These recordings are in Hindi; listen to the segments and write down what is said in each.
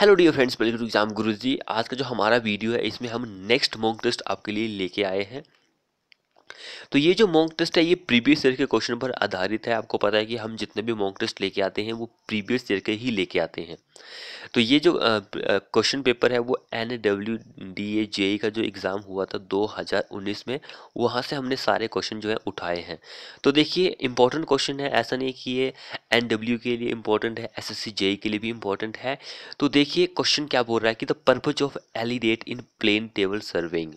hello dear friends welcome to exam Guruji आज का जो हमारा वीडियो है इसमें हम नेक्स्ट मॉक टेस्ट आपके लिए लेके आए हैं तो ये जो मॉक टेस्ट है ये प्रीवियस ईयर के क्वेश्चन पर आधारित है आपको पता है कि हम जितने भी मॉक टेस्ट लेके आते हैं वो प्रीवियस ईयर के ही लेके आते हैं तो ये जो क्वेश्चन पेपर है वो N W D A J का जो एग्ज़ाम हुआ था 2019 में वहाँ से हमने सारे क्वेश्चन जो है उठाए हैं तो देखिए इंपॉर्टेंट क्वेश्चन है ऐसा नहीं कि ये एन डब्ल्यू के लिए इंपॉर्टेंट है एस एस सी जे के लिए भी इंपॉर्टेंट है तो देखिए क्वेश्चन क्या बोल रहा है कि the purpose of alidade in plane table surveying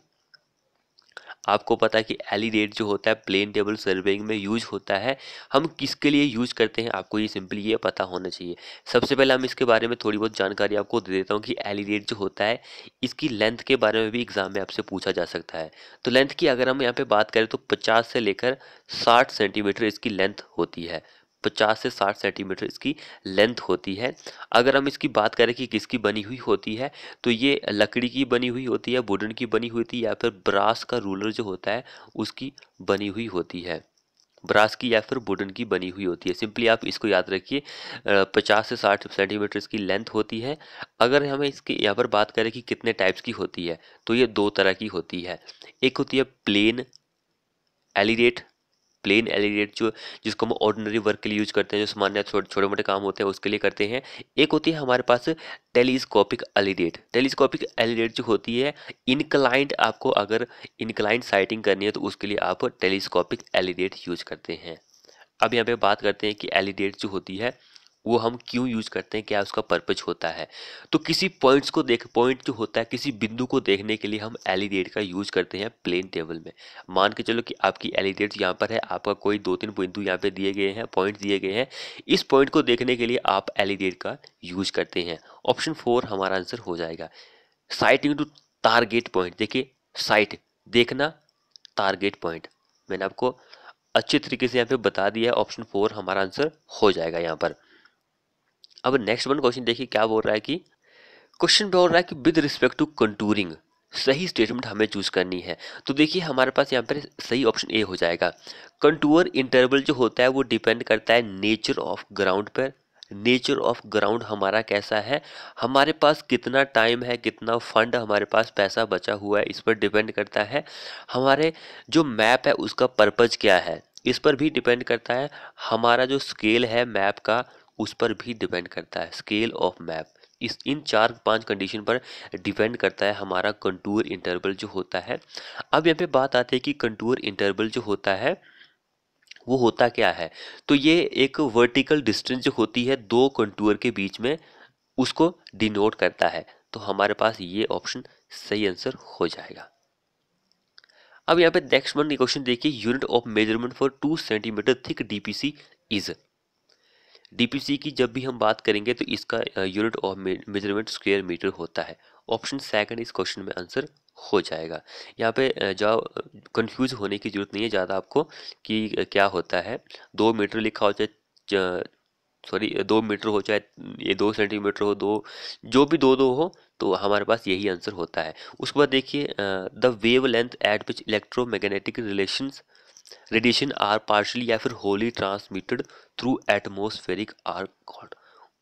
आपको पता है कि एलिडेट जो होता है प्लेन टेबल सर्वेइंग में यूज होता है हम किसके लिए यूज करते हैं आपको ये सिंपली ये पता होना चाहिए सबसे पहले हम इसके बारे में थोड़ी बहुत जानकारी आपको दे देता हूँ कि एलिडेट जो होता है इसकी लेंथ के बारे में भी एग्जाम में आपसे पूछा जा सकता है तो लेंथ की अगर हम यहाँ पर बात करें तो पचास से लेकर साठ सेंटीमीटर इसकी लेंथ होती है 50 से 60 सेंटीमीटर इसकी लेंथ होती है अगर हम इसकी बात करें कि किसकी बनी हुई होती है तो ये लकड़ी की बनी हुई होती है वुडन की बनी हुई होती है या फिर ब्रास का रूलर जो होता है उसकी बनी हुई होती है ब्रास की या फिर वुडन की बनी हुई होती है सिंपली आप इसको याद रखिए 50 से 60 सेंटीमीटर की लेंथ होती है अगर हमें इसके यहाँ पर बात करें कि कितने टाइप्स की होती है तो ये दो तरह की होती है एक होती है प्लेन एलिडेट प्लेन एलिडेट जो जिसको हम ऑर्डिनरी वर्क के लिए यूज करते हैं जो सामान्य छोटे मोटे काम होते हैं उसके लिए करते हैं एक होती है हमारे पास टेलीस्कोपिक एलिडेट टेलीस्कोपिक एलिडेट जो होती है इनक्लाइंट आपको अगर इनक्लाइंट साइटिंग करनी है तो उसके लिए आप टेलीस्कोपिक एलिडेट यूज करते हैं अब यहाँ पे बात करते हैं कि एलिडेट जो होती है वो हम क्यों यूज़ करते हैं क्या उसका पर्पज होता है तो किसी पॉइंट्स को देख पॉइंट जो होता है किसी बिंदु को देखने के लिए हम एलिडेट का यूज़ करते हैं प्लेन टेबल में मान के चलो कि आपकी एलिडेट यहाँ पर है आपका कोई दो तीन बिंदु यहाँ पे दिए गए हैं पॉइंट दिए गए हैं इस पॉइंट को देखने के लिए आप एलिडेट का यूज़ करते हैं ऑप्शन फोर हमारा आंसर हो जाएगा साइट इंटू टारगेट पॉइंट देखिए साइट देखना टारगेट पॉइंट मैंने आपको अच्छे तरीके से यहाँ पे बता दिया ऑप्शन फोर हमारा आंसर हो जाएगा यहाँ पर अब नेक्स्ट वन क्वेश्चन देखिए क्या बोल रहा है कि क्वेश्चन बोल रहा है कि विद रिस्पेक्ट टू कंटूरिंग सही स्टेटमेंट हमें चूज करनी है तो देखिए हमारे पास यहाँ पर सही ऑप्शन ए हो जाएगा कंटूर इंटरवल जो होता है वो डिपेंड करता है नेचर ऑफ ग्राउंड पर नेचर ऑफ ग्राउंड हमारा कैसा है हमारे पास कितना टाइम है कितना फंड हमारे पास पैसा बचा हुआ है इस पर डिपेंड करता है हमारे जो मैप है उसका पर्पज़ क्या है इस पर भी डिपेंड करता है हमारा जो स्केल है मैप का उस पर भी डिपेंड करता है स्केल ऑफ मैप इस इन चार पांच कंडीशन पर डिपेंड करता है हमारा कंटूर इंटरवल जो होता है अब यहाँ पे बात आती है कि कंटूर इंटरवल जो होता है वो होता क्या है तो ये एक वर्टिकल डिस्टेंस जो होती है दो कंटूर के बीच में उसको डिनोट करता है तो हमारे पास ये ऑप्शन सही आंसर हो जाएगा अब यहाँ पे नेक्स्ट वन क्वेश्चन देखिए unit of measurement for two centimetre thick DPC is DPC की जब भी हम बात करेंगे तो इसका unit of measurement square metre होता है ऑप्शन सेकंड इस क्वेश्चन में आंसर हो जाएगा यहाँ पे जाओ कंफ्यूज होने की ज़रूरत नहीं है ज़्यादा आपको कि क्या होता है दो मीटर लिखा हो चाहे सॉरी दो मीटर हो चाहे ये दो सेंटीमीटर हो दो जो भी दो दो हो तो हमारे पास यही आंसर होता है उसके बाद देखिए the wave length at which electromagnetic relations radiation are partially या फिर wholly transmitted through atmospheric are called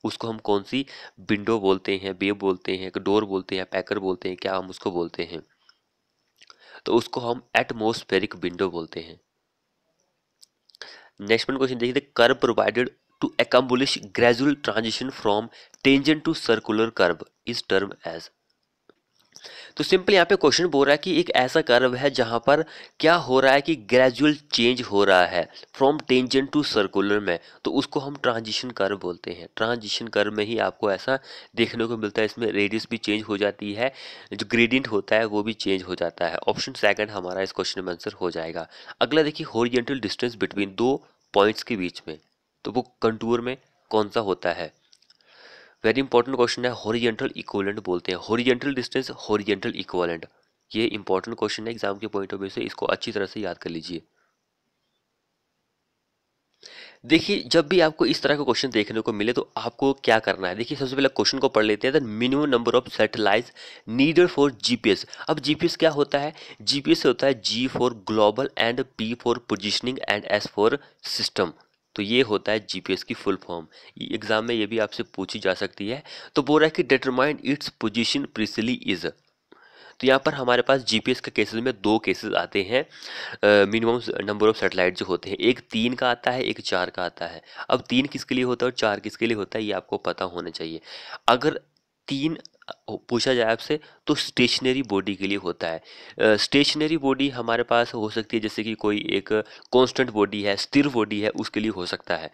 उसको हम कौन सी विंडो बोलते हैं बेब बोलते हैं डोर बोलते हैं पैकर बोलते हैं क्या हम उसको बोलते हैं तो उसको हम एटमोस्फेरिक विंडो बोलते हैं नेक्स्ट क्वेश्चन देखिए curve provided to accomplish gradual transition from tangent to circular curve is termed as तो सिंपल यहाँ पे क्वेश्चन बोल रहा है कि एक ऐसा कर्व है जहाँ पर क्या हो रहा है कि ग्रेजुअल चेंज हो रहा है फ्रॉम टेंजेंट टू सर्कुलर में तो उसको हम ट्रांजिशन कर्व बोलते हैं ट्रांजिशन कर्व में ही आपको ऐसा देखने को मिलता है इसमें रेडियस भी चेंज हो जाती है जो ग्रेडियंट होता है वो भी चेंज हो जाता है ऑप्शन सेकेंड हमारा इस क्वेश्चन में आंसर हो जाएगा अगला देखिए होरिजेंटल डिस्टेंस बिटवीन दो पॉइंट्स के बीच में तो वो कंटूर में कौन सा होता है वेरी इंपॉर्टेंट क्वेश्चन है हॉरिजेंटल इक्वलेंट बोलते हैं हॉरिजेंटल डिस्टेंस हॉरिजेंटल इक्वलेंट ये इंपॉर्टेंट क्वेश्चन है एग्जाम के पॉइंट ऑफ व्यू से इसको अच्छी तरह से याद कर लीजिए देखिए जब भी आपको इस तरह का क्वेश्चन देखने को मिले तो आपको क्या करना है देखिए सबसे पहले क्वेश्चन को पढ़ लेते हैं the minimum number of satellite needed for GPS अब जीपीएस क्या होता है जीपीएस होता है G for global and P for positioning and S for system तो ये होता है जीपीएस की फुल फॉर्म एग्जाम में ये भी आपसे पूछी जा सकती है तो बोल रहा है कि determined its position precisely is तो यहाँ पर हमारे पास जीपीएस के केसेस में दो केसेस आते हैं मिनिमम नंबर ऑफ सेटेलाइट जो होते हैं एक तीन का आता है एक चार का आता है अब तीन किसके लिए होता है और चार किसके लिए होता है ये आपको पता होना चाहिए अगर तीन पूछा जाए आपसे तो स्टेशनरी बॉडी के लिए होता है स्टेशनरी बॉडी हमारे पास हो सकती है जैसे कि कोई एक कांस्टेंट बॉडी है स्थिर बॉडी है उसके लिए हो सकता है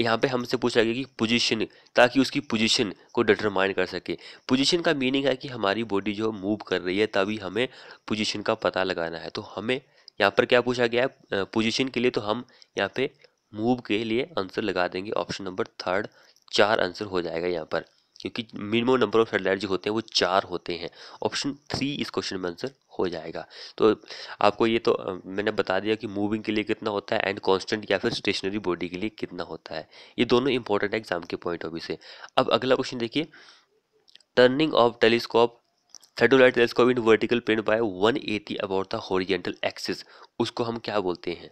यहाँ पे हमसे पूछा गया कि पोजीशन ताकि उसकी पोजीशन को डिटरमाइन कर सके पोजीशन का मीनिंग है कि हमारी बॉडी जो मूव कर रही है तभी हमें पोजीशन का पता लगाना है तो हमें यहाँ पर क्या पूछा गया है पोजीशन के लिए तो हम यहाँ पे मूव के लिए आंसर लगा देंगे ऑप्शन नंबर थर्ड चार आंसर हो जाएगा यहाँ पर क्योंकि मिनिमम नंबर ऑफ सेटेलाइट जो होते हैं वो चार होते हैं ऑप्शन थ्री इस क्वेश्चन में आंसर हो जाएगा तो आपको ये तो मैंने बता दिया कि मूविंग के लिए कितना होता है एंड कांस्टेंट या फिर स्टेशनरी बॉडी के लिए कितना होता है ये दोनों इंपॉर्टेंट है एग्जाम के पॉइंट ऑफ व्यू से अब अगला क्वेश्चन देखिए turning of telescope theodolite telescope in vertical plane by one eighty about the horizontal axis उसको हम क्या बोलते हैं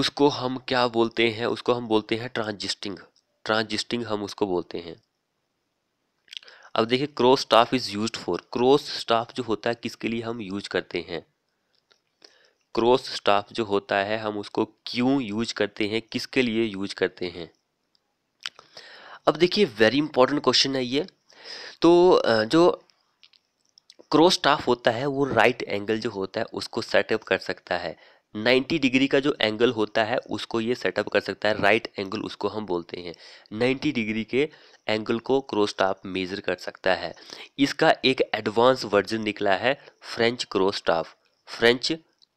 उसको हम क्या बोलते हैं उसको हम बोलते हैं ट्रांजिस्टिंग ट्रांजिस्टिंग हम उसको बोलते हैं अब देखिए cross staff is use for cross staff जो होता है किसके लिए हम यूज करते हैं क्रॉस स्टाफ जो होता है हम उसको क्यों यूज करते हैं किसके लिए यूज करते हैं अब देखिए वेरी इंपॉर्टेंट क्वेश्चन है ये तो जो क्रॉस स्टाफ होता है वो राइट एंगल जो होता है उसको सेटअप कर सकता है 90 डिग्री का जो एंगल होता है उसको ये सेटअप कर सकता है राइट एंगल उसको हम बोलते हैं 90 डिग्री के एंगल को क्रोस टॉप मेजर कर सकता है इसका एक एडवांस वर्जन निकला है French cross top French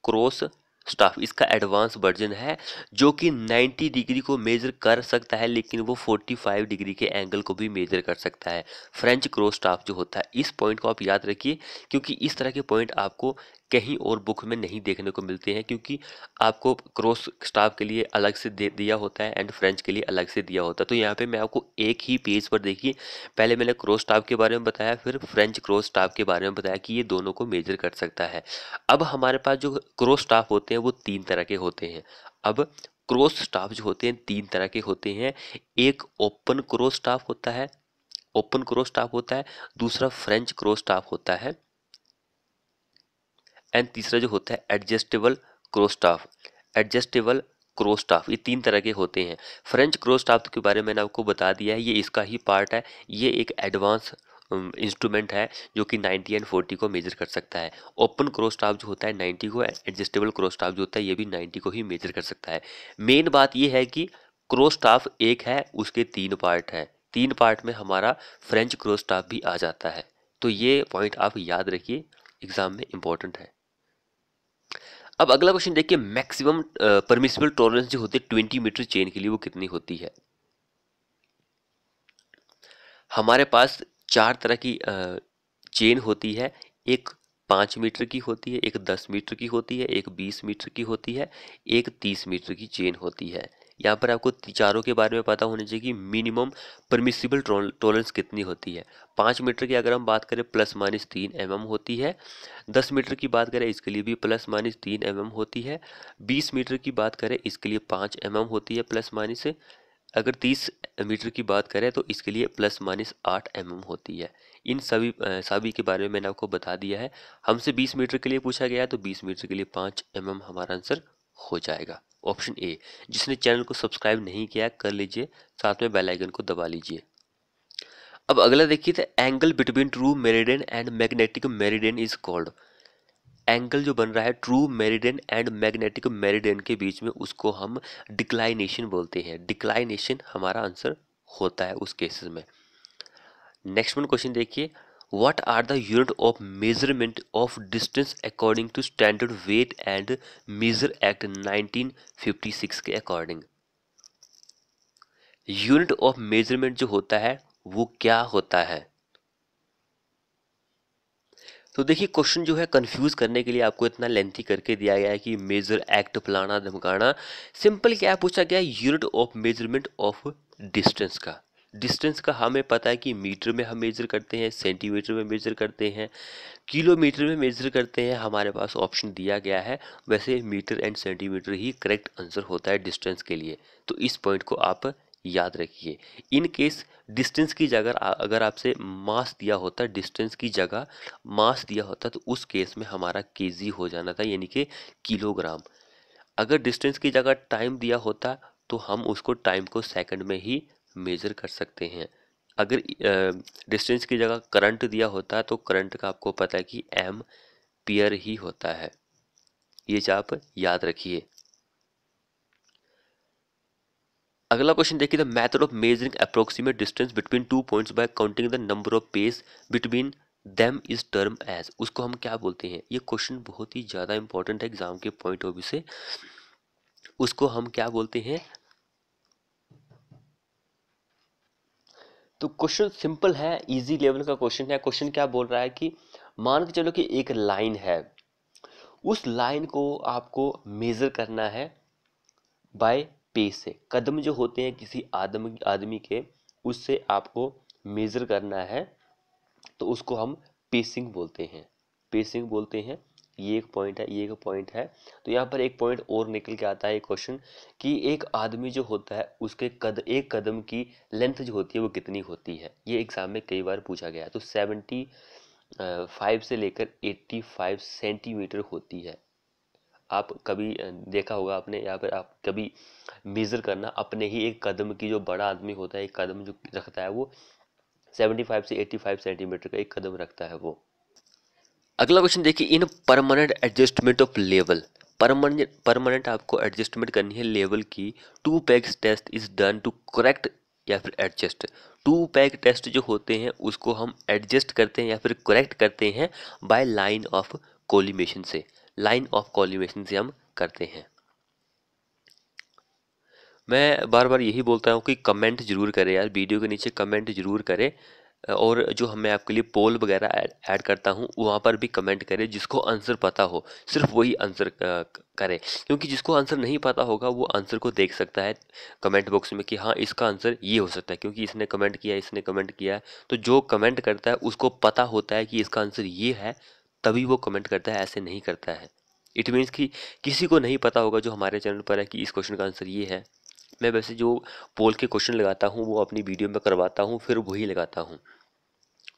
cross staff इसका एडवांस वर्जन है जो कि 90 डिग्री को मेजर कर सकता है लेकिन वो 45 डिग्री के एंगल को भी मेजर कर सकता है फ्रेंच क्रोस स्टाफ जो होता है इस पॉइंट को आप याद रखिए क्योंकि इस तरह के पॉइंट आपको कहीं और बुक में नहीं देखने को मिलते हैं क्योंकि आपको क्रॉस स्टाफ के लिए अलग से दे दिया होता है एंड फ्रेंच के लिए अलग से दिया होता है तो यहाँ पे मैं आपको एक ही पेज पर देखिए पहले मैंने क्रॉस स्टाफ के बारे में बताया फिर फ्रेंच क्रॉस स्टाफ के बारे में बताया कि ये दोनों को मेजर कर सकता है अब हमारे पास जो क्रॉस स्टाफ होते हैं वो तीन तरह के होते हैं अब क्रॉस स्टाफ जो होते हैं तीन तरह के होते हैं एक ओपन क्रॉस स्टाफ होता है ओपन क्रॉस स्टाफ होता है दूसरा फ्रेंच क्रॉस स्टाफ होता है एंड तीसरा जो होता है एडजस्टेबल क्रोस्टाफ एडजस्टेबल क्रोस्टाफ ये तीन तरह के होते हैं फ्रेंच क्रोस्टाफ के बारे में मैंने आपको बता दिया है ये इसका ही पार्ट है ये एक एडवांस इंस्ट्रूमेंट है जो कि 90 एंड 40 को मेजर कर सकता है ओपन क्रोस्टाफ जो होता है 90 को एडजस्टेबल क्रोस्टाफ जो होता है ये भी 90 को ही मेजर कर सकता है मेन बात ये है कि क्रोस्टाफ एक है उसके तीन पार्ट हैं तीन पार्ट में हमारा फ्रेंच क्रोस्टाफ भी आ जाता है तो ये पॉइंट आप याद रखिए एग्ज़ाम में इम्पॉर्टेंट है अब अगला क्वेश्चन देखिए मैक्सिमम परमिसिबल टॉलरेंस जो होती है ट्वेंटी मीटर चेन के लिए वो कितनी होती है हमारे पास चार तरह की चेन होती है एक पाँच मीटर की होती है एक दस मीटर की होती है एक बीस मीटर की होती है एक तीस मीटर की चेन होती है यहाँ पर आपको चारों के बारे में पता होना चाहिए कि मिनिमम परमिसिबल टॉलरेंस कितनी होती है पाँच मीटर की अगर हम बात करें प्लस माइनस तीन एम mm होती है दस मीटर की बात करें इसके लिए भी प्लस माइनस तीन एम mm होती है बीस मीटर की बात करें इसके लिए पाँच एम mm होती है प्लस माइनस अगर तीस मीटर की बात करें तो इसके लिए प्लस माइनस आठ एम होती है इन सभी सभी के बारे में मैंने आपको बता दिया है हमसे बीस मीटर के लिए पूछा गया तो बीस मीटर के लिए पाँच एम हमारा आंसर हो जाएगा ऑप्शन ए जिसने चैनल को सब्सक्राइब नहीं किया कर लीजिए साथ में बेल आइकन को दबा लीजिए अब अगला देखिए तो angle between true meridian and magnetic meridian is called angle जो बन रहा है true meridian and magnetic meridian के बीच में उसको हम डिक्लाइनेशन बोलते हैं डिक्लाइनेशन हमारा आंसर होता है उस केसेस में नेक्स्ट वन क्वेश्चन देखिए what are the unit of measurement of distance according to standard weight and measure act 1956 के अकॉर्डिंग यूनिट ऑफ मेजरमेंट जो होता है वो क्या होता है तो देखिए क्वेश्चन जो है कंफ्यूज करने के लिए आपको इतना लेंथी करके दिया गया है कि मेजर एक्ट फलाना धमकाना सिंपल क्या पूछा गया unit of measurement of distance का डिस्टेंस का हमें पता है कि मीटर में हम मेजर करते हैं सेंटीमीटर में मेजर करते हैं किलोमीटर में मेजर करते हैं हमारे पास ऑप्शन दिया गया है वैसे मीटर एंड सेंटीमीटर ही करेक्ट आंसर होता है डिस्टेंस के लिए तो इस पॉइंट को आप याद रखिए इन केस डिस्टेंस की जगह अगर आपसे मास दिया होता डिस्टेंस की जगह मास दिया होता तो उस केस में हमारा के हो जाना था यानी कि किलोग्राम अगर डिस्टेंस की जगह टाइम दिया होता तो हम उसको टाइम को सेकंड में ही मेज़र कर सकते हैं अगर डिस्टेंस की जगह करंट दिया होता है तो करंट का आपको पता है कि एम पियर ही होता है ये आप याद रखिए अगला क्वेश्चन देखिए the method of measuring approximate distance between two points by counting the number of pace between them is termed as उसको हम क्या बोलते हैं ये क्वेश्चन बहुत ही ज़्यादा इंपॉर्टेंट है एग्जाम के पॉइंट ऑफ व्यू से उसको हम क्या बोलते हैं तो क्वेश्चन सिंपल है इजी लेवल का क्वेश्चन है क्वेश्चन क्या बोल रहा है कि मान के चलो कि एक लाइन है उस लाइन को आपको मेज़र करना है बाय पे से कदम जो होते हैं किसी आदमी आदमी के उससे आपको मेज़र करना है तो उसको हम पेसिंग बोलते हैं पेसिंग बोलते हैं ये एक पॉइंट है ये एक पॉइंट है तो यहाँ पर एक पॉइंट और निकल के आता है एक क्वेश्चन कि एक आदमी जो होता है उसके कद एक कदम की लेंथ जो होती है वो कितनी होती है ये एग्जाम में कई बार पूछा गया है तो सेवेंटी फाइव से लेकर एट्टी फाइव सेंटीमीटर होती है आप कभी देखा होगा आपने या फिर आप कभी मेज़र करना अपने ही एक कदम की जो बड़ा आदमी होता है एक कदम जो रखता है वो सेवेंटी फाइव से एट्टी फाइव सेंटीमीटर का एक कदम रखता है वो अगला क्वेश्चन देखिए in permanent adjustment of level permanent permanent आपको एडजस्टमेंट करनी है लेवल की two pegs test is done to correct या फिर एडजस्ट टू पैक टेस्ट जो होते हैं उसको हम एडजस्ट करते हैं या फिर करेक्ट करते हैं बाय लाइन ऑफ कॉलीमेशन से लाइन ऑफ कॉलीमेशन से हम करते हैं मैं बार बार यही बोलता हूँ कि कमेंट जरूर करें यार वीडियो के नीचे कमेंट जरूर करें और जो हम मैं आपके लिए पोल वगैरह ऐड करता हूँ वहाँ पर भी कमेंट करें जिसको आंसर पता हो सिर्फ वही आंसर करें क्योंकि जिसको आंसर नहीं पता होगा वो आंसर को देख सकता है कमेंट बॉक्स में कि हाँ इसका आंसर ये हो सकता है क्योंकि इसने कमेंट किया इसने कमेंट किया है तो जो कमेंट करता है उसको पता होता है कि इसका आंसर ये है तभी वो कमेंट करता है ऐसे नहीं करता है इट मीन्स कि किसी को नहीं पता होगा जो हमारे चैनल पर है कि इस क्वेश्चन का आंसर ये है मैं वैसे जो पोल के क्वेश्चन लगाता हूँ वो अपनी वीडियो में करवाता हूँ फिर वही लगाता हूँ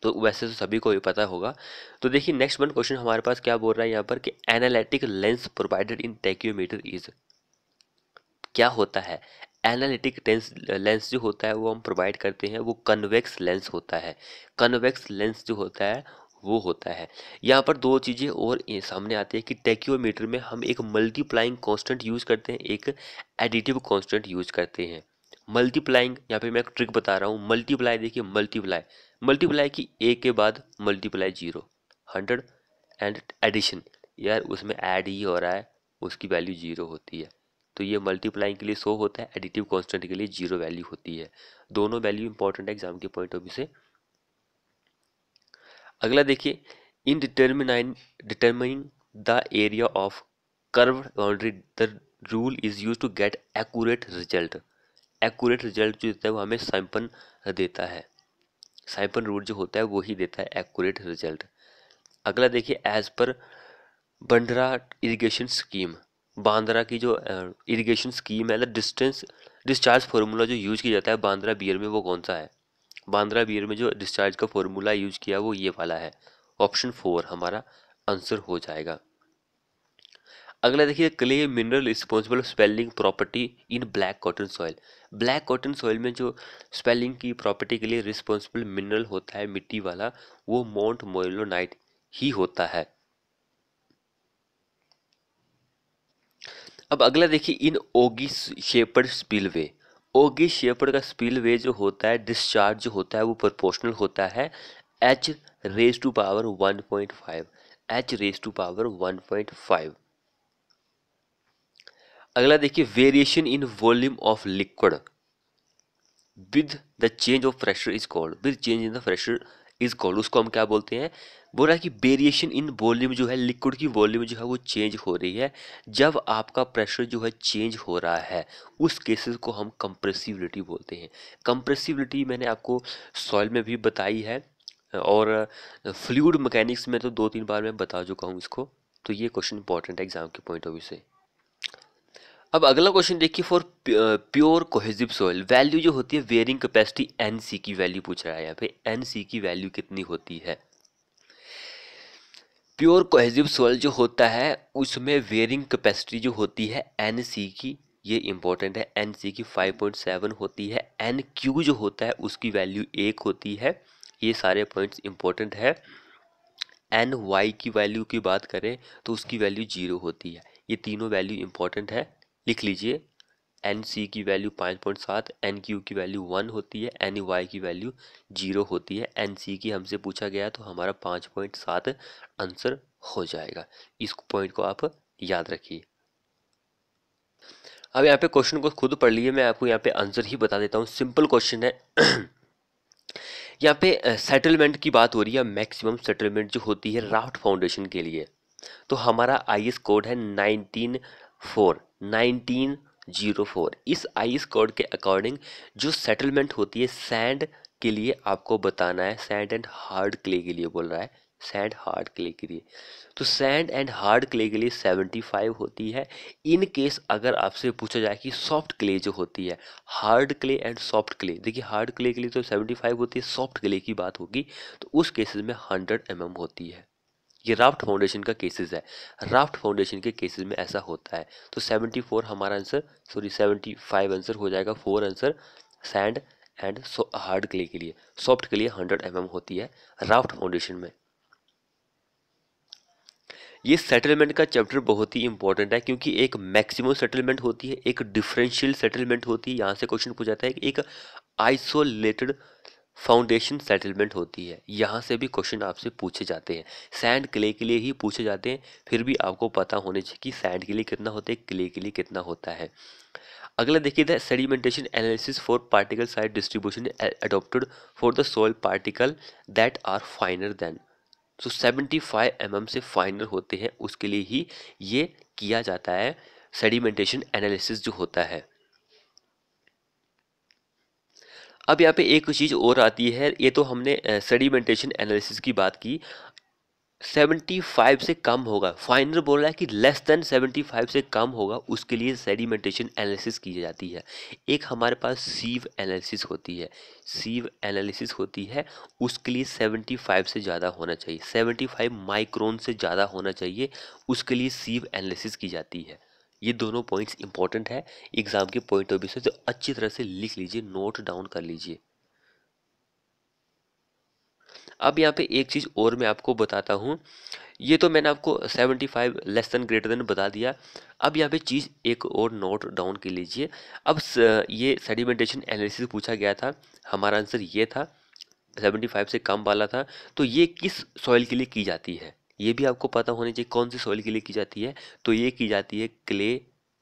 तो वैसे तो सभी को भी पता होगा तो देखिए नेक्स्ट वन क्वेश्चन हमारे पास क्या बोल रहा है यहाँ पर कि analytic lens provided in tacheometer is क्या होता है एनालिटिक लेंस लेंस जो होता है वो हम प्रोवाइड करते हैं वो कन्वेक्स लेंस होता है कन्वेक्स लेंस जो होता है वो होता है यहाँ पर दो चीज़ें और सामने आती है कि टैक्योमीटर में हम एक मल्टीप्लाइंग कांस्टेंट यूज़ करते हैं एक एडिटिव कांस्टेंट यूज़ करते हैं मल्टीप्लाइंग यहाँ पे मैं एक ट्रिक बता रहा हूँ मल्टीप्लाई देखिए मल्टीप्लाई मल्टीप्लाई की ए के बाद multiply zero hundred and addition यार उसमें ऐड ही हो रहा है उसकी वैल्यू जीरो होती है तो ये मल्टीप्लाइंग के लिए सो होता है एडिटिव कांस्टेंट के लिए जीरो वैल्यू होती है दोनों वैल्यू इंपॉर्टेंट है एग्जाम के पॉइंट ऑफ व्यू से अगला देखिए in determine determine the area of curve boundary the rule is use to get accurate result accurate result जो देता है वो हमें साइपन देता है साइपन रूल जो होता है वो ही देता है एक्यूरेट रिजल्ट अगला देखिए as per बंडरा irrigation scheme Bandra की जो इरीगेशन स्कीम है डिस्टेंस डिस्चार्ज फार्मूला जो यूज किया जाता है बांद्रा बियर में वो कौन सा है बांद्रा बियर में जो डिस्चार्ज का फॉर्मूला यूज किया वो ये वाला है ऑप्शन फोर हमारा आंसर हो जाएगा अगला देखिए clay mineral responsible swelling property in black cotton soil black cotton soil में जो स्पेलिंग की प्रॉपर्टी के लिए रिस्पॉन्सिबल मिनरल होता है मिट्टी वाला वो माउंट मोयलोनाइट ही होता है अब अगला देखिए in ogee shaped spillway ogee shaper का स्पील वे जो होता है डिस्चार्ज जो होता है वो प्रोपोर्शनल होता है H raise to power 1.5 H raise to power 1.5 अगला देखिए variation in volume of liquid with the change of pressure is called with change in the pressure is called उसको हम क्या बोलते हैं बोल रहा है कि वेरिएशन इन वॉल्यूम जो है लिक्विड की वॉल्यूम जो है वो चेंज हो रही है जब आपका प्रेशर जो है चेंज हो रहा है उस केसेस को हम कंप्रेसिबिलिटी बोलते हैं कंप्रेसिबिलिटी मैंने आपको सॉइल में भी बताई है और फ्लूड मैकेनिक्स में तो दो तीन बार मैं बता चुका हूँ इसको तो ये क्वेश्चन इंपॉर्टेंट है एग्जाम के पॉइंट ऑफ व्यू से अब अगला क्वेश्चन देखिए for pure cohesive soil value जो होती है वेयरिंग कैपेसिटी एन सी की वैल्यू पूछ रहा है यहाँ पे एन सी की वैल्यू कितनी होती है प्योर कोहेजिव सॉइल जो होता है उसमें वेयरिंग कैपेसिटी जो होती है एन सी की ये इंपॉर्टेंट है एन सी की 5.7 होती है एन क्यू जो होता है उसकी वैल्यू एक होती है ये सारे पॉइंट्स इंपॉर्टेंट है एन वाई की वैल्यू की बात करें तो उसकी वैल्यू जीरो होती है ये तीनों वैल्यू इंपॉर्टेंट है लिख लीजिए एन सी की वैल्यू पाँच पॉइंट सात एन क्यू की वैल्यू वन होती है एन वाई की वैल्यू जीरो होती है एन सी की हमसे पूछा गया तो हमारा पाँच पॉइंट सात आंसर हो जाएगा इस पॉइंट को आप याद रखिए अब यहाँ पे क्वेश्चन को खुद पढ़ लीजिए मैं आपको यहाँ पे आंसर ही बता देता हूँ सिंपल क्वेश्चन है यहाँ पे सेटलमेंट की बात हो रही है मैक्सिमम सेटलमेंट जो होती है राफ्ट फाउंडेशन के लिए तो हमारा आई कोड है nineteen four nineteen zero four इस आइस कोड के अकॉर्डिंग जो सेटलमेंट होती है सैंड के लिए आपको बताना है सैंड एंड हार्ड क्ले के लिए बोल रहा है सैंड हार्ड क्ले के लिए तो सैंड एंड हार्ड क्ले के लिए सेवेंटी फाइव होती है इन केस अगर आपसे पूछा जाए कि सॉफ्ट क्ले जो होती है hard clay and soft clay देखिए हार्ड क्ले के लिए तो सेवेंटी फाइव होती है सॉफ्ट क्ले की बात होगी तो उस केसेस में हंड्रेड एम mm होती है ये राफ्ट फाउंडेशन का केसेस है राफ्ट फाउंडेशन के केसेस में ऐसा होता है तो 74 हमारा आंसर सॉरी 75 आंसर हो जाएगा four answer sand and hard clay के लिए सॉफ्ट के लिए 100 एम mm होती है राफ्ट फाउंडेशन में ये सेटलमेंट का चैप्टर बहुत ही इंपॉर्टेंट है क्योंकि एक मैक्सिमम सेटलमेंट होती है एक डिफरेंशियल सेटलमेंट होती है यहाँ से क्वेश्चन पूछा जाता है कि एक आइसोलेटेड फाउंडेशन सेटलमेंट होती है यहाँ से भी क्वेश्चन आपसे पूछे जाते हैं सैंड क्ले के लिए ही पूछे जाते हैं फिर भी आपको पता होने चाहिए कि सैंड के लिए कितना होता है क्ले के लिए कितना होता है अगला देखिए था sedimentation analysis for particle size distribution adopted for the soil particle that are finer than so seventy five M से फाइनर होते हैं उसके लिए ही ये किया जाता है सेडिमेंटेशन एनालिसिस जो होता है अब यहाँ पे एक चीज़ और आती है ये तो हमने सेडिमेंटेशन एनालिसिस की बात की 75 से कम होगा फाइनल बोल रहा है कि लेस देन 75 से कम होगा उसके लिए सेडिमेंटेशन एनालिसिस की जाती है एक हमारे पास सीव एनालिसिस होती है सीव एनालिसिस होती है उसके लिए 75 से ज़्यादा होना चाहिए 75 माइक्रोन से ज़्यादा होना चाहिए उसके लिए सीव एनालिसिस की जाती है ये दोनों पॉइंट्स इंपॉर्टेंट है एग्जाम के पॉइंट ऑफ व्यू से तो अच्छी तरह से लिख लीजिए नोट डाउन कर लीजिए अब यहाँ पे एक चीज़ और मैं आपको बताता हूँ ये तो मैंने आपको 75 लेस देन ग्रेटर देन बता दिया अब यहाँ पे चीज़ एक और नोट डाउन कर लीजिए अब ये सेडिमेंटेशन एनालिसिस पूछा गया था हमारा आंसर ये था 75 से कम वाला था तो ये किस सॉइल के लिए की जाती है ये भी आपको पता होना चाहिए कौन सी सॉइल के लिए की जाती है तो ये की जाती है क्ले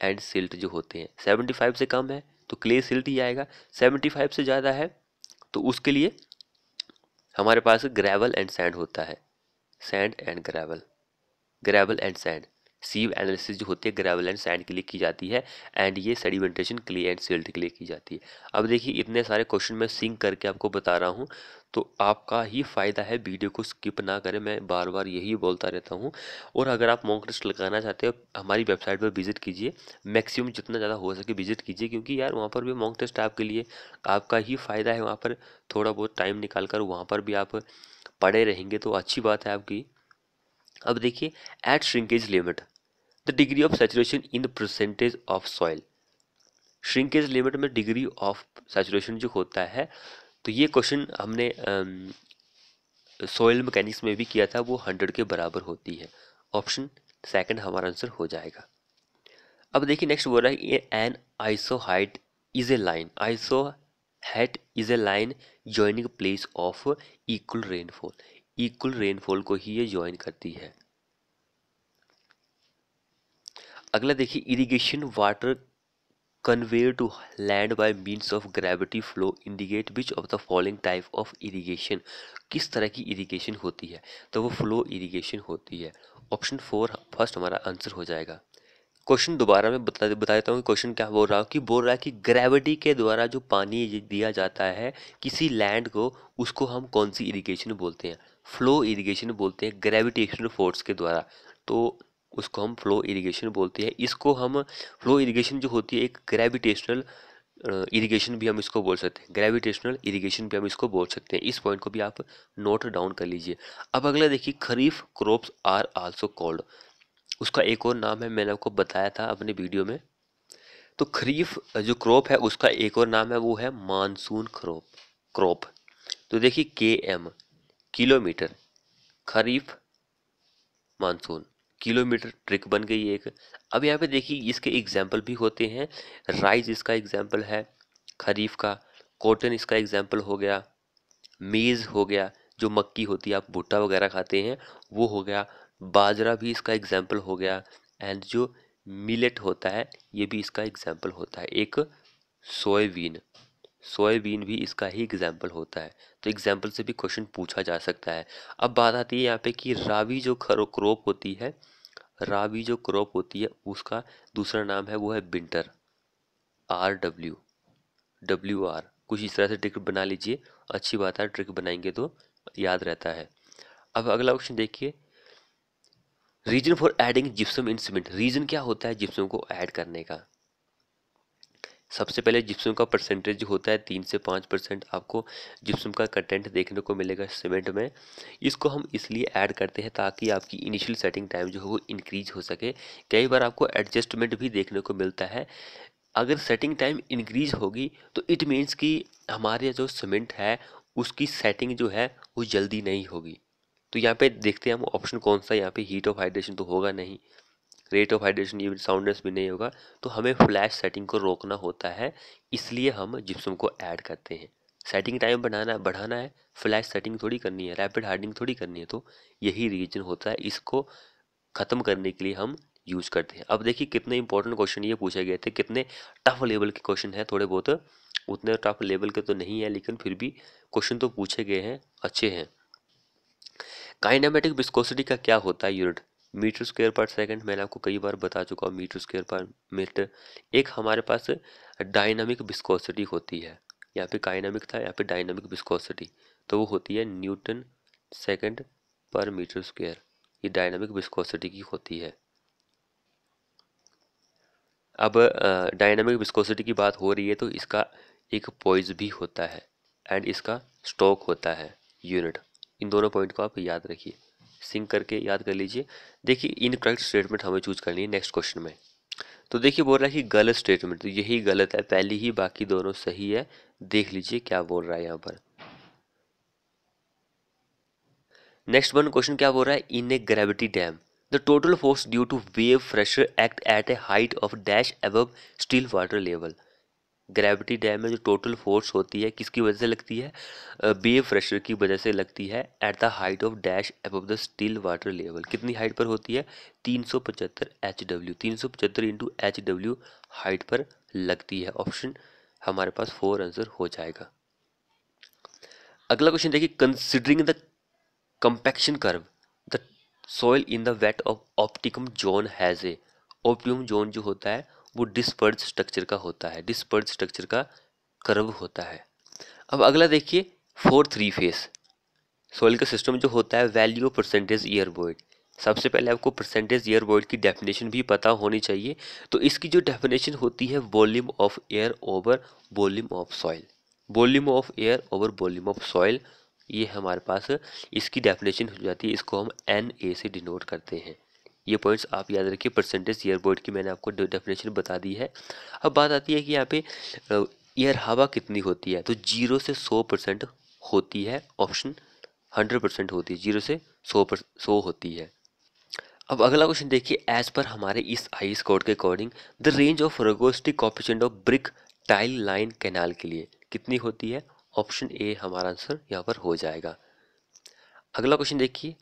एंड सिल्ट जो होते हैं सेवेंटी फाइव से कम है तो क्ले सिल्ट ही आएगा सेवेंटी फाइव से ज़्यादा है तो उसके लिए हमारे पास ग्रेवल एंड सैंड होता है sand and gravel gravel and sand sieve analysis जो होती है ग्रेवल एंड सैंड के लिए की जाती है एंड ये सेडिमेंटेशन क्ले एंड सिल्ट के लिए की जाती है अब देखिए इतने सारे क्वेश्चन मैं सिंक करके आपको बता रहा हूँ तो आपका ही फ़ायदा है वीडियो को स्किप ना करें मैं बार बार यही बोलता रहता हूँ और अगर आप मॉक टेस्ट लगाना चाहते हो हमारी वेबसाइट पर विजिट कीजिए मैक्सिमम जितना ज़्यादा हो सके विजिट कीजिए क्योंकि यार वहाँ पर भी मॉक टेस्ट आपके लिए आपका ही फ़ायदा है वहाँ पर थोड़ा बहुत टाइम निकाल कर वहाँ पर भी आप पढ़े रहेंगे तो अच्छी बात है आपकी अब देखिए at shrinkage limit the degree of saturation in the percentage of soil shrinkage limit में डिग्री ऑफ सेचुरेशन जो होता है तो ये क्वेश्चन हमने सॉइल um, मैकेनिक्स में भी किया था वो हंड्रेड के बराबर होती है ऑप्शन सेकेंड हमारा आंसर हो जाएगा अब देखिए नेक्स्ट बोल रहा है ये an isohyet is a line isohyet is a line joining place of equal rainfall equal rainfall को ही ये ज्वाइन करती है अगला देखिए irrigation water conveyor to land by means of gravity flow indicate which of the following type of irrigation किस तरह की इरीगेशन होती है तो वो फ्लो इरीगेशन होती है ऑप्शन फोर फर्स्ट हमारा आंसर हो जाएगा क्वेश्चन दोबारा मैं बता बता देता हूँ क्वेश्चन क्या बोल रहा हूँ कि बोल रहा है कि ग्रेविटी के द्वारा जो पानी दिया जाता है किसी लैंड को उसको हम कौन सी इरीगेशन बोलते हैं फ्लो इरीगेशन बोलते हैं ग्रेविटेशनल फोर्स के द्वारा तो उसको हम फ्लो इरिगेशन बोलते हैं इसको हम फ्लो इरिगेशन जो होती है एक ग्रेविटेशनल इरिगेशन भी हम इसको बोल सकते हैं ग्रेविटेशनल इरिगेशन भी हम इसको बोल सकते हैं इस पॉइंट को भी आप नोट डाउन कर लीजिए अब अगला देखिए kharif crops are also called उसका एक और नाम है मैंने आपको बताया था अपने वीडियो में तो खरीफ जो क्रॉप है उसका एक और नाम है वो है मानसून क्रॉप क्रॉप तो देखिए K M kilometre kharif monsoon kilometre trick बन गई एक अब यहाँ पे देखिए इसके एग्जाम्पल भी होते हैं राइज इसका एग्जाम्पल है खरीफ का कॉटन इसका एग्जाम्पल हो गया मेज़ हो गया जो मक्की होती है आप भुट्टा वगैरह खाते हैं वो हो गया बाजरा भी इसका एग्जाम्पल हो गया एंड जो मिलेट होता है ये भी इसका एग्जाम्पल होता है एक सोयाबीन सोयाबीन भी इसका ही एग्जाम्पल होता है तो एग्जाम्पल से भी क्वेश्चन पूछा जा सकता है अब बात आती है यहाँ पे कि रावी जो खरो क्रॉप होती है रावी जो क्रॉप होती है उसका दूसरा नाम है वो है winter R W W R कुछ इस तरह से ट्रिक बना लीजिए अच्छी बात है ट्रिक बनाएंगे तो याद रहता है अब अगला क्वेश्चन देखिए reason for adding gypsum in cement reason क्या होता है जिप्सम को ऐड करने का सबसे पहले जिप्सम का परसेंटेज जो होता है तीन से पाँच परसेंट आपको जिप्सम का कंटेंट देखने को मिलेगा सीमेंट में इसको हम इसलिए ऐड करते हैं ताकि आपकी इनिशियल सेटिंग टाइम जो है वो इंक्रीज हो सके कई बार आपको एडजस्टमेंट भी देखने को मिलता है अगर सेटिंग टाइम इंक्रीज होगी तो इट मीन्स कि हमारे जो सीमेंट है उसकी सेटिंग जो है वो जल्दी नहीं होगी तो यहाँ पे देखते हैं हम ऑप्शन कौन सा यहाँ पे हीट ऑफ हाइड्रेशन तो होगा नहीं rate of hydration even soundness भी नहीं होगा तो हमें फ्लैश सेटिंग को रोकना होता है इसलिए हम जिप्सम को ऐड करते हैं सेटिंग टाइम बढ़ाना बढ़ाना है फ्लैश सेटिंग थोड़ी करनी है रैपिड हार्डनिंग थोड़ी करनी है तो यही रीजन होता है इसको ख़त्म करने के लिए हम यूज़ करते हैं अब देखिए कितने इंपॉर्टेंट क्वेश्चन ये पूछे गए थे कितने टफ लेवल के क्वेश्चन हैं थोड़े बहुत उतने टफ लेवल के तो नहीं है लेकिन फिर भी क्वेश्चन तो पूछे गए हैं अच्छे हैं काइनामेटिक विस्कोसिटी का क्या होता है unit metre square per second मैंने आपको कई बार बता चुका हूँ मीटर स्क्वेयर पर मीटर एक हमारे पास डायनामिक विस्कोसिटी होती है यहाँ पे काइनामिक था यहाँ पे डायनामिक विस्कोसिटी तो वो होती है newton second per metre square ये डायनामिक विस्कोसिटी की होती है अब डायनामिक विस्कोसिटी की बात हो रही है तो इसका एक पॉइज भी होता है एंड इसका स्टॉक होता है यूनिट इन दोनों पॉइंट को आप याद रखिए सिंक करके याद कर लीजिए देखिए इन करेक्ट स्टेटमेंट हमें चूज करनी है नेक्स्ट क्वेश्चन में तो देखिए बोल रहा है कि गलत स्टेटमेंट तो यही गलत है पहली ही बाकी दोनों सही है देख लीजिए क्या बोल रहा है यहाँ पर नेक्स्ट वन क्वेश्चन क्या बोल रहा है in a gravity dam the total force due to wave pressure act at a height of dash above still water level gravity dam में जो टोटल फोर्स होती है किसकी वजह से लगती है बे प्रेशर की वजह से लगती है at the height of dash above the still water level कितनी हाइट पर होती है तीन सौ पचहत्तर एच डब्ल्यू तीन सौ पचहत्तर इंटू एच डब्ल्यू हाइट पर लगती है ऑप्शन हमारे पास फोर आंसर हो जाएगा अगला क्वेश्चन देखिए considering the compaction curve the soil in the wet of optimum zone has a optimum zone जो होता है वो डिस्पर्ज स्ट्रक्चर का होता है डिस्पर्ज स्ट्रक्चर का कर्व होता है अब अगला देखिए फोर थ्री फेस सॉइल का सिस्टम जो होता है वैल्यू परसेंटेज ईयर वॉइड सबसे पहले आपको परसेंटेज ईयर वॉइड की डेफिनेशन भी पता होनी चाहिए तो इसकी जो डेफिनेशन होती है volume of air over volume of soil volume of air over volume of soil ये हमारे पास इसकी डेफिनेशन हो जाती है इसको हम एन ए से डिनोट करते हैं ये पॉइंट्स आप याद रखिए परसेंटेज ईयर बोर्ड की मैंने आपको डेफिनेशन बता दी है अब बात आती है कि यहाँ पे ईयर हवा कितनी होती है तो जीरो से सौ परसेंट होती है ऑप्शन हंड्रेड परसेंट होती है जीरो से सौ पर सौ होती है अब अगला क्वेश्चन देखिए एज पर हमारे इस आई स्कोर के according the range of rugosity coefficient of brick tile line canal के लिए कितनी होती है ऑप्शन ए हमारा आंसर यहाँ पर हो जाएगा अगला क्वेश्चन देखिए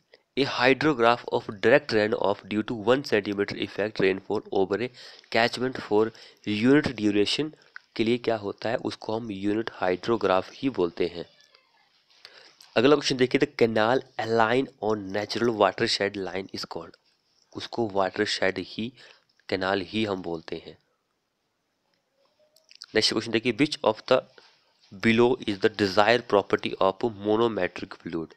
of direct rain of due to one centimetre effect rain for over a catchment for unit duration के लिए क्या होता है उसको हम यूनिट हाइड्रोग्राफ ही बोलते हैं अगला क्वेश्चन देखिए the canal align on natural watershed line is called उसको वाटर शेड ही कैनाल ही हम बोलते हैं नेक्स्ट क्वेश्चन देखिए which of the below is the desire property of manometric fluid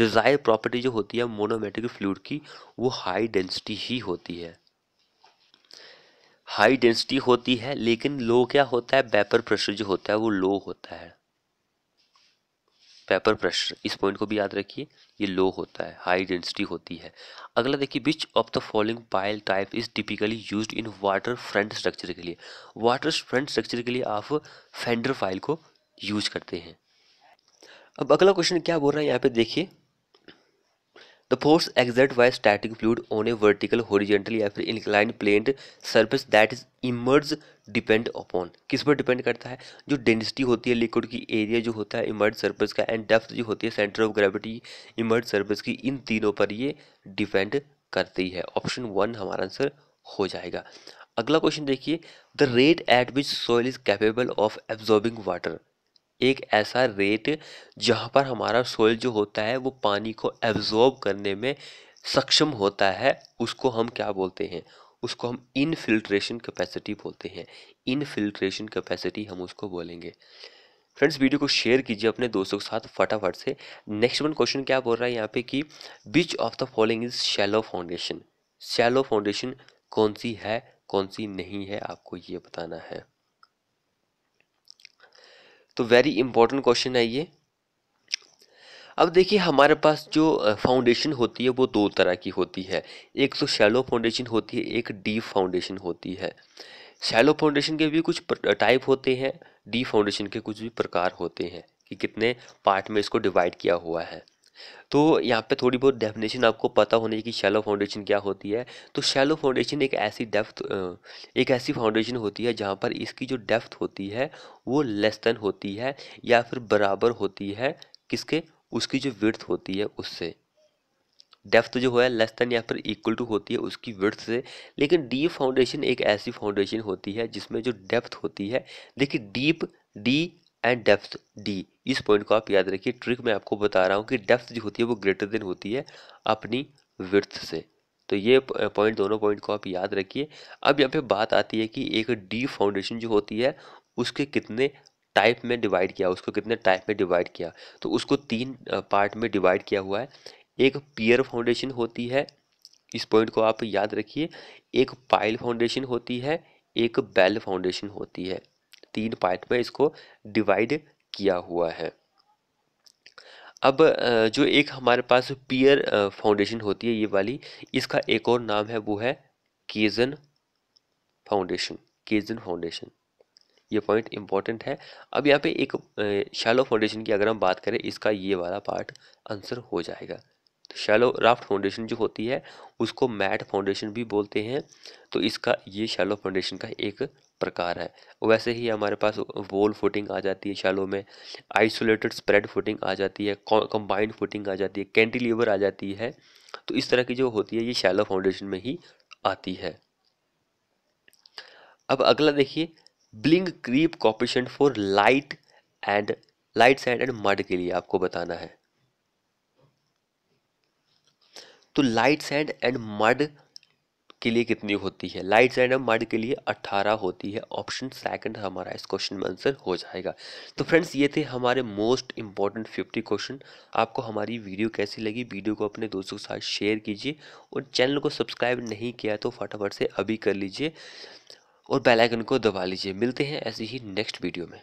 desire property जो होती है मोनोमेटिक फ्लूड की वो हाई डेंसिटी ही होती है हाई डेंसिटी होती है लेकिन लो क्या होता है वेपर प्रेशर जो होता है वो लो होता है पेपर प्रेशर इस पॉइंट को भी याद रखिए ये लो होता है हाई डेंसिटी होती है अगला देखिए which of the following pile type is typically used in waterfront structure के लिए वाटर फ्रंट स्ट्रक्चर के लिए आप फेंडर फाइल को यूज करते हैं अब अगला क्वेश्चन क्या बोल रहा है यहाँ पे देखिए the force exert by static fluid on a vertical horizontal या फिर incline plane surface that is immerse depend upon किस पर डिपेंड करता है जो डेंसिटी होती है लिक्विड की एरिया जो होता है इमर्ज सर्फेस का एंड डेप्थ जो होती है centre of gravity immerse surface की इन तीनों पर ये डिपेंड करती है ऑप्शन वन हमारा आंसर हो जाएगा अगला क्वेश्चन देखिए the rate at which soil is capable of absorbing water एक ऐसा रेट जहाँ पर हमारा सोयल जो होता है वो पानी को एब्जॉर्ब करने में सक्षम होता है उसको हम क्या बोलते हैं उसको हम इनफिल्ट्रेशन कैपेसिटी बोलते हैं इनफिल्ट्रेशन कैपेसिटी हम उसको बोलेंगे फ्रेंड्स वीडियो को शेयर कीजिए अपने दोस्तों के साथ फटाफट से नेक्स्ट वन क्वेश्चन क्या बोल रहा है यहाँ पे कि which of the following is shallow foundation shallow foundation कौन सी है कौन सी नहीं है आपको ये बताना है तो वेरी इंपॉर्टेंट क्वेश्चन है ये अब देखिए हमारे पास जो फाउंडेशन होती है वो दो तरह की होती है एक तो शैलो फाउंडेशन होती है एक डीप फाउंडेशन होती है शैलो फाउंडेशन के भी कुछ टाइप होते हैं डीप फाउंडेशन के कुछ भी प्रकार होते हैं कि कितने पार्ट में इसको डिवाइड किया हुआ है तो यहाँ पे थोड़ी बहुत डेफिनेशन आपको पता होने चाहिए कि शैलो फाउंडेशन क्या होती है तो शैलो फाउंडेशन एक ऐसी डेप्थ एक ऐसी फाउंडेशन होती है जहाँ पर इसकी जो डेप्थ होती है वो लेस देन होती है या फिर बराबर होती है किसके उसकी जो विर्थ होती है उससे डेप्थ जो है लेस देन या फिर इक्वल टू होती है उसकी विर्थ से लेकिन डीप फाउंडेशन एक ऐसी फाउंडेशन होती है जिसमें जो डेप्थ होती है देखिए deep D and depth D इस पॉइंट को आप याद रखिए ट्रिक मैं आपको बता रहा हूँ कि डेप्थ जो होती है वो ग्रेटर देन होती है अपनी विर्थ से तो ये पॉइंट दोनों पॉइंट को आप याद रखिए अब यहाँ पे बात आती है कि एक डी फाउंडेशन जो होती है उसके कितने टाइप में डिवाइड किया उसको कितने टाइप में डिवाइड किया तो उसको तीन पार्ट में डिवाइड किया हुआ है एक पियर फाउंडेशन होती है इस पॉइंट को आप याद रखिए एक पाइल फाउंडेशन होती है एक बैल फाउंडेशन होती है तीन पार्ट में इसको डिवाइड किया हुआ है अब जो एक हमारे पास पियर फाउंडेशन होती है ये वाली इसका एक और नाम है वो है केजन फाउंडेशन केजन फाउंडेशन ये पॉइंट इंपॉर्टेंट है अब यहाँ पे एक शैलो फाउंडेशन की अगर हम बात करें इसका ये वाला पार्ट आंसर हो जाएगा तो शैलो राफ्ट फाउंडेशन जो होती है उसको मैट फाउंडेशन भी बोलते हैं तो इसका ये शैलो फाउंडेशन का एक प्रकार है वैसे ही हमारे पास वोल फुटिंग आ जाती है शालों में आइसोलेटेड स्प्रेड फुटिंग आ जाती है कंबाइंड फुटिंग आ जाती है कैंटिलीवर आ जाती है तो इस तरह की जो होती है ये शैलो फाउंडेशन में ही आती है अब अगला देखिए Bligh creep coefficient for light and light sand and mud के लिए आपको बताना है तो लाइट सैंड एंड मड के लिए कितनी होती है लाइट जैनम मड के लिए 18 होती है ऑप्शन सेकंड हमारा इस क्वेश्चन में आंसर हो जाएगा तो फ्रेंड्स ये थे हमारे मोस्ट इंपॉर्टेंट 50 क्वेश्चन आपको हमारी वीडियो कैसी लगी वीडियो को अपने दोस्तों के साथ शेयर कीजिए और चैनल को सब्सक्राइब नहीं किया तो फटाफट से अभी कर लीजिए और बेलाइकन को दबा लीजिए मिलते हैं ऐसे ही नेक्स्ट वीडियो में